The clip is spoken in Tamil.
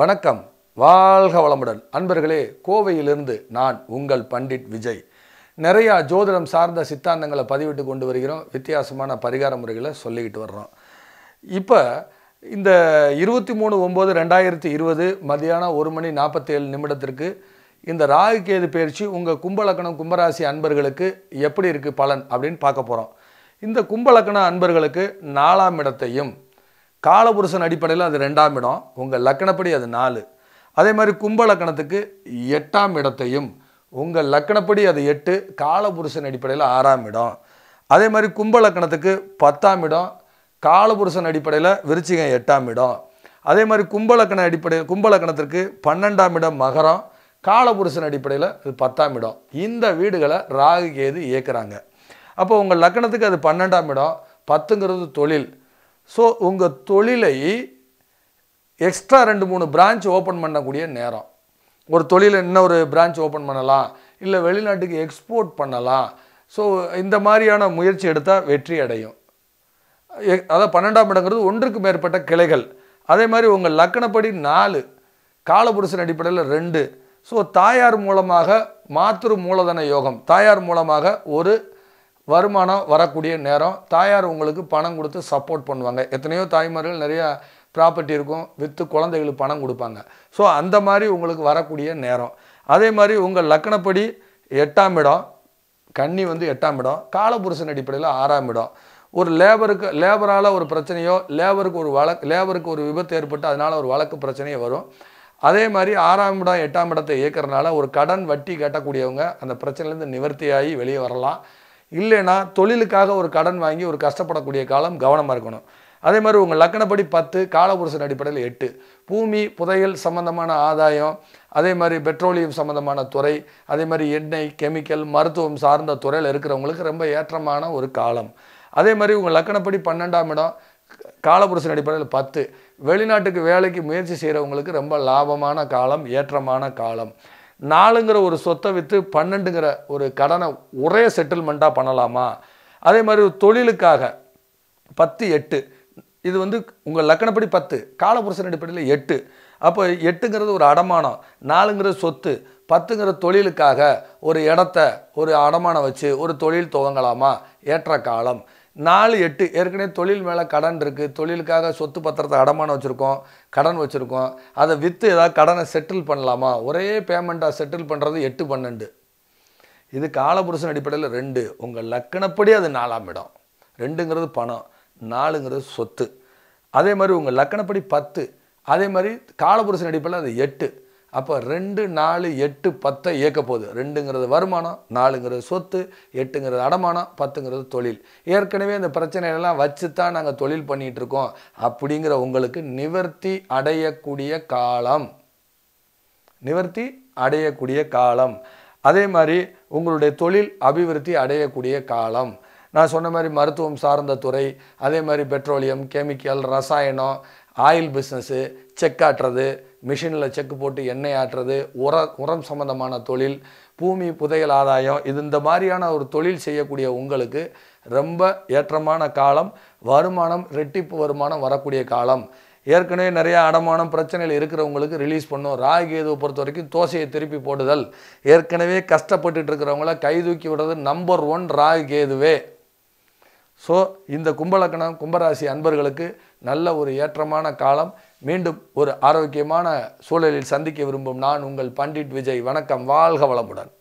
வணக்கம் வாழ்க வளமுடன் அன்பர்களே கோவையிலிருந்து நான் உங்கள் பண்டிட் விஜய் நிறையா ஜோதிடம் சார்ந்த சித்தாந்தங்களை பதிவிட்டு கொண்டு வருகிறோம் வித்தியாசமான பரிகார முறைகளை சொல்லிக்கிட்டு வர்றோம் இப்போ இந்த இருபத்தி மூணு ஒம்பது ரெண்டாயிரத்தி இருபது மதியானம் ஒரு மணி நாற்பத்தேழு நிமிடத்திற்கு இந்த ராகு கேது பயிற்சி உங்கள் கும்பலக்கணம் கும்பராசி அன்பர்களுக்கு எப்படி இருக்குது பலன் அப்படின்னு பார்க்க போகிறோம் இந்த கும்பலக்கண அன்பர்களுக்கு நாலாம் இடத்தையும் காலபுருஷன் அடிப்படையில் அது ரெண்டாம் இடம் உங்கள் லக்கணப்படி அது நாலு அதே மாதிரி கும்ப லக்கணத்துக்கு எட்டாம் இடத்தையும் உங்கள் லக்கணப்படி அது எட்டு காலபுருஷன் அடிப்படையில் ஆறாம் இடம் அதே மாதிரி கும்ப லக்கணத்துக்கு பத்தாம் இடம் காலபுருஷன் அடிப்படையில் விருச்சிகம் எட்டாம் இடம் அதே மாதிரி கும்பலக்கண அடிப்படையில் கும்பலக்கணத்திற்கு பன்னெண்டாம் இடம் மகரம் காலபுருஷன் அடிப்படையில் இது பத்தாம் இடம் இந்த வீடுகளை ராகு கேது இயக்குறாங்க அப்போ உங்கள் லக்கணத்துக்கு அது பன்னெண்டாம் இடம் பத்துங்கிறது தொழில் ஸோ உங்கள் தொழிலை எக்ஸ்ட்ரா ரெண்டு மூணு பிரான்ச் ஓப்பன் பண்ணக்கூடிய நேரம் ஒரு தொழில் இன்னொரு பிரான்ச் ஓப்பன் பண்ணலாம் இல்லை வெளிநாட்டுக்கு எக்ஸ்போர்ட் பண்ணலாம் ஸோ இந்த மாதிரியான முயற்சி எடுத்தால் வெற்றி அடையும் அதாவது பன்னெண்டாம் இடங்கிறது ஒன்றுக்கு மேற்பட்ட கிளைகள் அதே மாதிரி உங்கள் லக்கணப்படி நாலு காலபுருஷன் அடிப்படையில் ரெண்டு ஸோ தாயார் மூலமாக மாத்திரு மூலதன யோகம் தாயார் மூலமாக ஒரு வருமானம் வரக்கூடிய நேரம் தாயார் உங்களுக்கு பணம் கொடுத்து சப்போர்ட் பண்ணுவாங்க எத்தனையோ தாய்மார்கள் நிறையா ப்ராப்பர்ட்டி இருக்கும் விற்று குழந்தைகளுக்கு பணம் கொடுப்பாங்க ஸோ அந்த மாதிரி உங்களுக்கு வரக்கூடிய நேரம் அதே மாதிரி உங்கள் லக்கணப்படி எட்டாம் இடம் கன்னி வந்து எட்டாம் இடம் காலபுருஷன் அடிப்படையில் ஆறாம் இடம் ஒரு லேபருக்கு லேபரால் ஒரு பிரச்சனையோ லேபருக்கு ஒரு வழக்கு லேபருக்கு ஒரு விபத்து ஏற்பட்டு அதனால் ஒரு வழக்கு பிரச்சனையே வரும் அதே மாதிரி ஆறாம் இடம் எட்டாம் இடத்தை இயக்கிறதுனால ஒரு கடன் வட்டி கட்டக்கூடியவங்க அந்த பிரச்சனையிலேருந்து நிவர்த்தியாகி வெளியே வரலாம் இல்லைன்னா தொழிலுக்காக ஒரு கடன் வாங்கி ஒரு கஷ்டப்படக்கூடிய காலம் கவனமாக இருக்கணும் அதே மாதிரி உங்கள் லக்கணப்படி பத்து காலபுருஷன் அடிப்படையில் எட்டு பூமி புதையல் சம்மந்தமான ஆதாயம் அதே மாதிரி பெட்ரோலியம் சம்மந்தமான துறை அதே மாதிரி எண்ணெய் கெமிக்கல் மருத்துவம் சார்ந்த துறையில் இருக்கிறவங்களுக்கு ரொம்ப ஏற்றமான ஒரு காலம் அதே மாதிரி உங்கள் லக்கணப்படி பன்னெண்டாம் இடம் காலபுருஷன் அடிப்படையில் பத்து வெளிநாட்டுக்கு வேலைக்கு முயற்சி செய்கிறவங்களுக்கு ரொம்ப லாபமான காலம் ஏற்றமான காலம் நாலுங்கிற ஒரு சொத்தை விற்று பன்னெண்டுங்கிற ஒரு கடனை ஒரே செட்டில்மெண்ட்டாக பண்ணலாமா அதே மாதிரி ஒரு தொழிலுக்காக பத்து எட்டு இது வந்து உங்கள் லக்கணப்படி பத்து காலபுருஷன் அடிப்படையில் எட்டு அப்போ எட்டுங்கிறது ஒரு அடமானம் நாலுங்கிற சொத்து பத்துங்கிற தொழிலுக்காக ஒரு இடத்த ஒரு அடமானம் வச்சு ஒரு தொழில் துவங்கலாமா ஏற்ற காலம் நாலு எட்டு ஏற்கனவே தொழில் மேலே கடன் இருக்குது தொழிலுக்காக சொத்து பத்திரத்தை அடமானம் வச்சுருக்கோம் கடன் வச்சுருக்கோம் அதை விற்று ஏதாவது கடனை செட்டில் பண்ணலாமா ஒரே பேமெண்ட்டாக செட்டில் பண்ணுறது எட்டு பன்னெண்டு இது காலபுருஷன் அடிப்படையில் ரெண்டு உங்கள் லக்கணப்படி அது நாலாம் இடம் ரெண்டுங்கிறது பணம் நாலுங்கிறது சொத்து அதே மாதிரி உங்கள் லக்கணப்படி பத்து அதே மாதிரி காலபுருஷன் அடிப்படையில் அது எட்டு அப்போ ரெண்டு நாலு எட்டு பத்தை இயக்க போகுது ரெண்டுங்கிறது வருமானம் நாலுங்கிறது சொத்து எட்டுங்கிறது அடமானம் பத்துங்கிறது தொழில் ஏற்கனவே இந்த பிரச்சனையெல்லாம் வச்சு தான் நாங்கள் தொழில் பண்ணிகிட்ருக்கோம் அப்படிங்கிற உங்களுக்கு நிவர்த்தி அடையக்கூடிய காலம் நிவர்த்தி அடையக்கூடிய காலம் அதே மாதிரி உங்களுடைய தொழில் அபிவிருத்தி அடையக்கூடிய காலம் நான் சொன்ன மாதிரி மருத்துவம் சார்ந்த துறை அதே மாதிரி பெட்ரோலியம் கெமிக்கல் ரசாயனம் ஆயில் பிஸ்னஸ்ஸு செக் ஆட்டுறது மிஷினில் செக் போட்டு எண்ணெய் ஆட்டுறது உர உரம் சம்மந்தமான தொழில் பூமி புதையல் ஆதாயம் இது இந்த மாதிரியான ஒரு தொழில் செய்யக்கூடிய உங்களுக்கு ரொம்ப ஏற்றமான காலம் வருமானம் ரெட்டிப்பு வருமானம் வரக்கூடிய காலம் ஏற்கனவே நிறையா அடமானம் பிரச்சனையில் இருக்கிறவங்களுக்கு ரிலீஸ் பண்ணும் ராகேது பொறுத்த வரைக்கும் தோசையை திருப்பி போடுதல் ஏற்கனவே கஷ்டப்பட்டுட்டு இருக்கிறவங்கள கைதூக்கி விடுறது நம்பர் ஒன் ராகு கேதுவே ஸோ இந்த கும்பலக்கணம் கும்பராசி அன்பர்களுக்கு நல்ல ஒரு ஏற்றமான காலம் மீண்டும் ஒரு ஆரோக்கியமான சூழலில் சந்திக்க விரும்பும் நான் உங்கள் பண்டிட் விஜய் வணக்கம் வாழ்க வளமுடன்